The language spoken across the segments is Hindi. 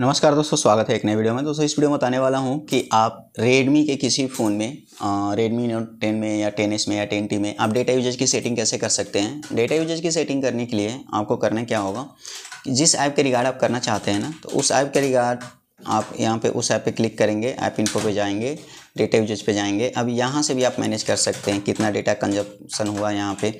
नमस्कार दोस्तों स्वागत है एक नए वीडियो में दोस्तों इस वीडियो में बताने वाला हूँ कि आप रेडमी के किसी फ़ोन में रेडमी नोट टेन में या टेन में या टेन में आप डेटा यूजेज की सेटिंग कैसे कर सकते हैं डेटा यूजेज की सेटिंग करने के लिए आपको करना क्या होगा जिस ऐप के रिगार्ड आप करना चाहते हैं ना तो उस ऐप के रिगार्ड आप यहाँ पे उस ऐप पर क्लिक करेंगे ऐप इन्फो पर जाएंगे डेटा यूजेज पे जाएंगे अब यहाँ से भी आप मैनेज कर सकते हैं कितना डेटा कंजप्शन हुआ यहाँ पे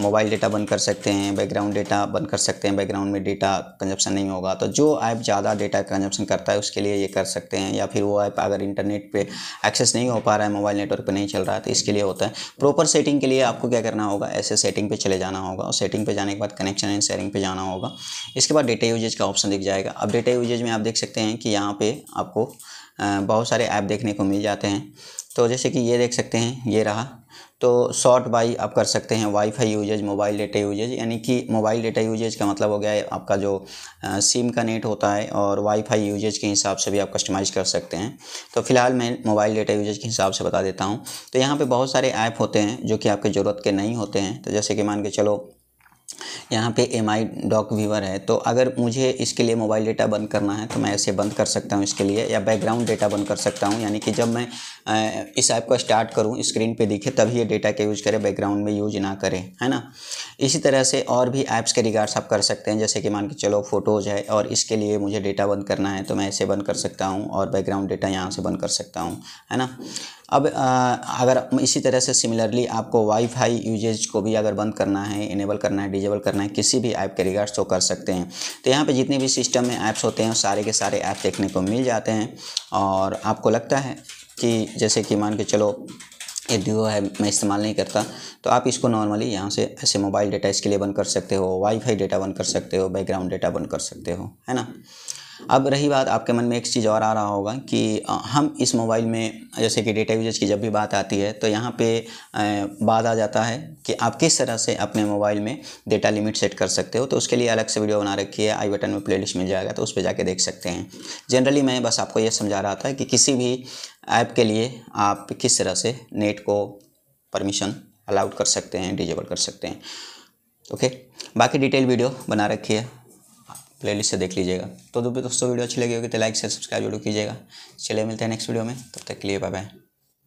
मोबाइल डेटा बंद कर सकते हैं बैकग्राउंड डेटा बंद कर सकते हैं बैकग्राउंड में डेटा कंजप्शन नहीं होगा तो जो ऐप ज़्यादा डेटा कंजप्शन करता है उसके लिए ये कर सकते हैं या फिर वो ऐप अगर इंटरनेट पर एक्सेस नहीं हो पा रहा है मोबाइल नेटवर्क पर नहीं चल रहा है तो इसके लिए होता है प्रॉपर सेटिंग के लिए आपको क्या करना होगा ऐसे सेटिंग पर चले जाना होगा और सेटिंग पर जाने के बाद कनेक्शन एंड शेयरिंग पर जाना होगा इसके बाद डेटा यूजेज का ऑप्शन दिख जाएगा अब डेटा यूजेज में आप देख सकते हैं कि यहाँ पर आपको बहुत सारे ऐप देखने को मिल जाते हैं तो जैसे कि ये देख सकते हैं ये रहा तो शॉर्ट बाई आप कर सकते हैं WiFi usage mobile data usage यानी कि मोबाइल डेटा यूजेज का मतलब हो गया है आपका जो सिम का नेट होता है और वाईफाई यूजेज के हिसाब से भी आप कस्टमाइज़ कर सकते हैं तो फिलहाल मैं मोबाइल डेटा यूजेज के हिसाब से बता देता हूँ तो यहाँ पर बहुत सारे ऐप होते हैं जो कि आपकी ज़रूरत के नहीं होते हैं तो जैसे कि मान के चलो यहाँ पे एम आई डॉक व्यूअर है तो अगर मुझे इसके लिए मोबाइल डेटा बंद करना है तो मैं इसे बंद कर सकता हूँ इसके लिए या बैकग्राउंड डेटा बंद कर सकता हूँ यानी कि जब मैं इस ऐप को स्टार्ट करूँ स्क्रीन पर दिखे तभी ये डेटा के यूज करें बैकग्राउंड में यूज ना करें है ना इसी तरह से और भी ऐप्स के रिगार्ड्स आप कर सकते हैं जैसे कि मान के चलो फोटोज़ है और इसके लिए मुझे डेटा बंद करना है तो मैं इसे बंद कर सकता हूँ और बैकग्राउंड डेटा यहाँ से बंद कर सकता हूँ है ना अब आ, अगर इसी तरह से सिमिलरली आपको वाईफाई यूजेज को भी अगर बंद करना है इनेबल करना है डिजेबल इनेबल करना है किसी भी ऐप के रिगार्ड शो तो कर सकते हैं तो यहाँ पे जितने भी सिस्टम में ऐप्स होते हैं सारे के सारे ऐप देखने को मिल जाते हैं और आपको लगता है कि जैसे कि मान के चलो ये डिओ है मैं इस्तेमाल नहीं करता तो आप इसको नॉर्मली यहाँ से ऐसे मोबाइल डेटा इसके लिए बंद कर सकते हो वाईफाई डेटा बंद कर सकते हो बैकग्राउंड डेटा बंद कर सकते हो है ना अब रही बात आपके मन में एक चीज़ और आ रहा होगा कि हम इस मोबाइल में जैसे कि डेटा यूजेज की जब भी बात आती है तो यहाँ पे बात आ जाता है कि आप किस तरह से अपने मोबाइल में डेटा लिमिट सेट कर सकते हो तो उसके लिए अलग से वीडियो बना रखी है आई बटन में प्ले मिल जाएगा तो उस पर जाके देख सकते हैं जनरली मैं बस आपको यह समझा रहा था कि किसी भी ऐप के लिए आप किस तरह से नेट को परमिशन अलाउड कर सकते हैं डिजेबल कर सकते हैं ओके बाकी डिटेल वीडियो बना रखी है प्लेलिस्ट से देख लीजिएगा तो दोस्तों वीडियो अच्छी लगी होगी तो लाइक से सब्सक्राइब जरूर कीजिएगा चलिए मिलते हैं नेक्स्ट वीडियो में तब तक के लिए बाय बाय